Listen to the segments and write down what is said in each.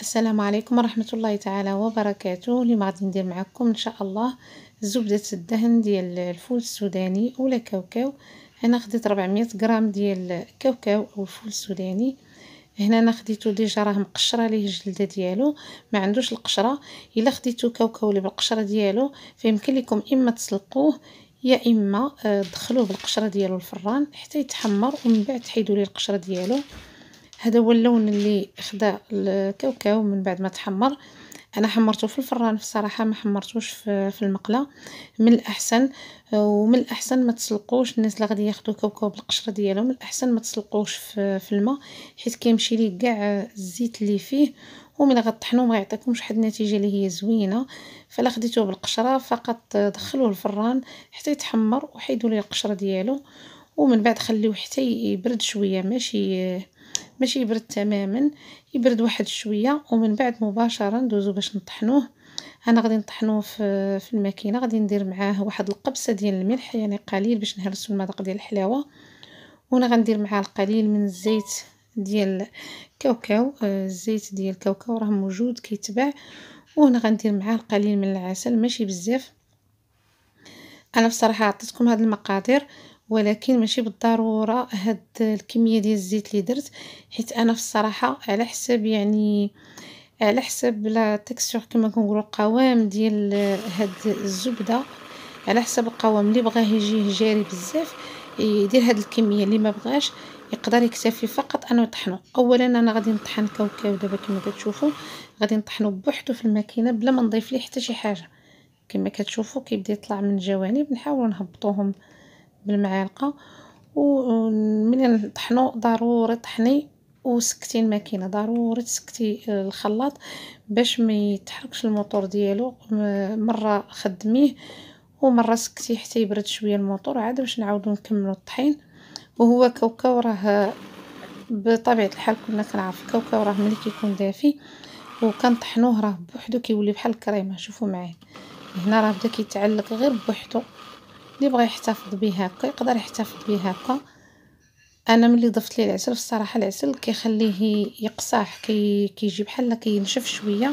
السلام عليكم ورحمة الله تعالى وبركاته اليوم غادي ندير معكم ان شاء الله زبدة الدهن ديال الفول السوداني ولا كاوكاو هنا خديت 400 غرام ديال الكاوكاو او الفول السوداني هنا انا خديتو ديجا راه مقشره ليه الجلده ديالو ما عندوش القشره الا خديتو كاوكاو اللي بالقشره ديالو فيمكن لكم اما تسلقوه يا اما آه، دخلوه بالقشره ديالو الفران حتى يتحمر ومن بعد تحيدوا ليه القشره ديالو هذا هو اللون اللي خدا الكاوكاو من بعد ما تحمر انا حمرته في الفران بصراحه ما حمرتوش في المقله من الاحسن ومن الاحسن ما تسلقوش الناس اللي غادي ياخذوا كاوكاو بالقشره ديالو من الاحسن ما تسلقوش في الماء حيت كيمشي ليه كاع الزيت اللي فيه ومن غطحنو ما يعطيكمش واحد النتيجه اللي هي زوينه فلا خديتوه بالقشره فقط دخلوه الفران حتى يتحمر وحيدوا ليه القشره ديالو ومن بعد خليوه حتى يبرد شويه ماشي ماشي يبرد تماما يبرد واحد شويه ومن بعد مباشره ندوزو باش نطحنوه انا غادي نطحنوه في, في الماكينه غادي ندير معاه واحد القبسه ديال الملح يعني قليل باش نهرسو المذاق ديال الحلاوه وانا غندير معاه القليل من الزيت ديال كاوكاو آه، الزيت ديال الكاوكاو راه موجود كيتباع وهنا غندير معاه القليل من العسل ماشي بزاف انا بصراحه عطيتكم هاد المقادير ولكن ماشي بالضروره هاد الكميه ديال الزيت اللي درت حيت انا في الصراحه على حساب يعني على حساب لا تيكستور كما كنقولوا القوام ديال هاد الزبده على حساب القوام اللي بغاه يجي جاري بزاف يدير هاد الكميه اللي ما بغاش يقدر يكتفي فقط انه يطحنو اولا انا غادي نطحن كاوكاو دابا كما كتشوفوا غادي نطحنو بوحدو في الماكينه بلا ما نضيف ليه حتى شي حاجه كما كتشوفوا كيبدا يطلع من الجوانب نحاولوا نهبطوهم بالمعلقة وملي نطحنو ضروري طحني وسكتي الماكينه ضروري تسكتي الخلاط باش ما يتحركش الموتور ديالو مره خدميه ومره سكتي حتى يبرد شويه الموتور عاد باش نعاودو نكملو الطحين وهو كاوكاو راه بطبيعه الحال كنا كنعرف الكاوكاو راه ملي كيكون دافي وكنطحنوه راه بوحدو كيولي بحال الكريمه شوفو معايا هنا راه بدا كيتعلق غير بوحدو اللي بغى يحتفظ به هكا يقدر يحتفظ به هكا انا ملي ضفت ليه العسل الصراحه العسل كيخليه يقصاح كي كيجي بحال كينشف شويه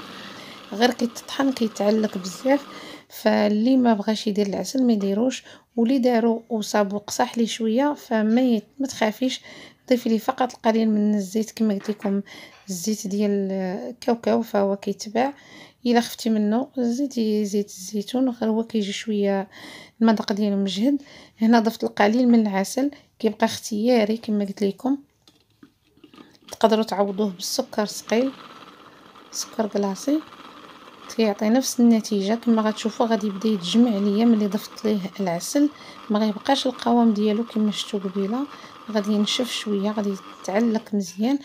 غير كيتطحن كيتعلق بزاف فاللي ما بغاش يدير العسل ما يديروش واللي دارو وصابو قصاح ليه شويه فما ما تخافيش ضيفي لي فقط القليل من الزيت كما قلت لكم الزيت ديال الكاوكاو فهو كيتباع الا خفتي منه زيدي زيت الزيتون غير هو كيجي شويه المذاق ديالو مجهد هنا ضفت القليل من العسل كيبقى اختياري كما قلت لكم تقدروا تعوضوه بالسكر ثقيل سكر كلاصي كيعطي نفس النتيجه كما غتشوفوا غادي يبدا يتجمع ليا ملي ضفت ليه العسل ما غيبقاش القوام ديالو كما شفتوا قبيله غادي ينشف شويه غادي يتعلق مزيان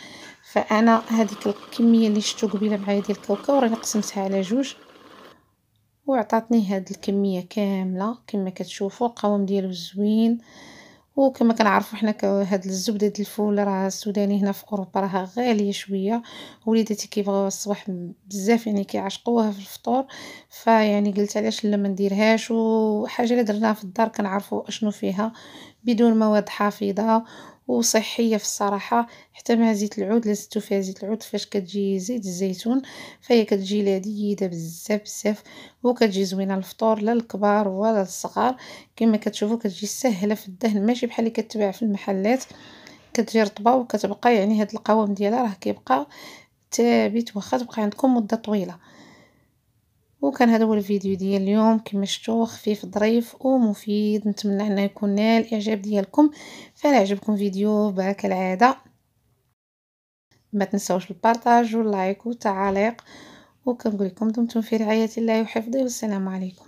فانا هذيك الكميه اللي شفتوا قبيله معايا ديال الكاوكاو راني قسمتها على جوج وعطاتني هاد الكميه كامله كما كتشوفوا القوام ديالو زوين وكما كنعرفوا حنا هاد الزبده ديال الفول راه السوداني هنا في اوروبا راها غاليه شويه وليداتي كيبغيوها الصباح بزاف يعني كيعشقوها في الفطور فيعني قلت علاش لا ما نديرهاش وحاجه اللي درناها في الدار كنعرفوا اشنو فيها بدون مواد حافظه وصحية في الصراحة حتى مع زيت العود لازلتو فيها زيت العود فاش كتجي زيت الزيتون فهي كتجي لذيذة بزاف بزاف وكتجي زوينة للفطور لا الكبار ولا للصغار كما كتشوفوا كتجي سهلة في الدهن ماشي بحال اللي كتباع في المحلات كتجي رطبة وكتبقى يعني هاد القوام ديالها راه كيبقى ثابت واخا تبقى عندكم مدة طويلة وكان هذا هو الفيديو ديال اليوم كما شفتوا خفيف ظريف ومفيد نتمنى انه يكون نال الاعجاب ديالكم فلا عجبكم فيديو بها كالعاده ما تنساوش البارطاج واللايك والتعليق وكنقول لكم دمتم في رعايه الله وحفظه والسلام عليكم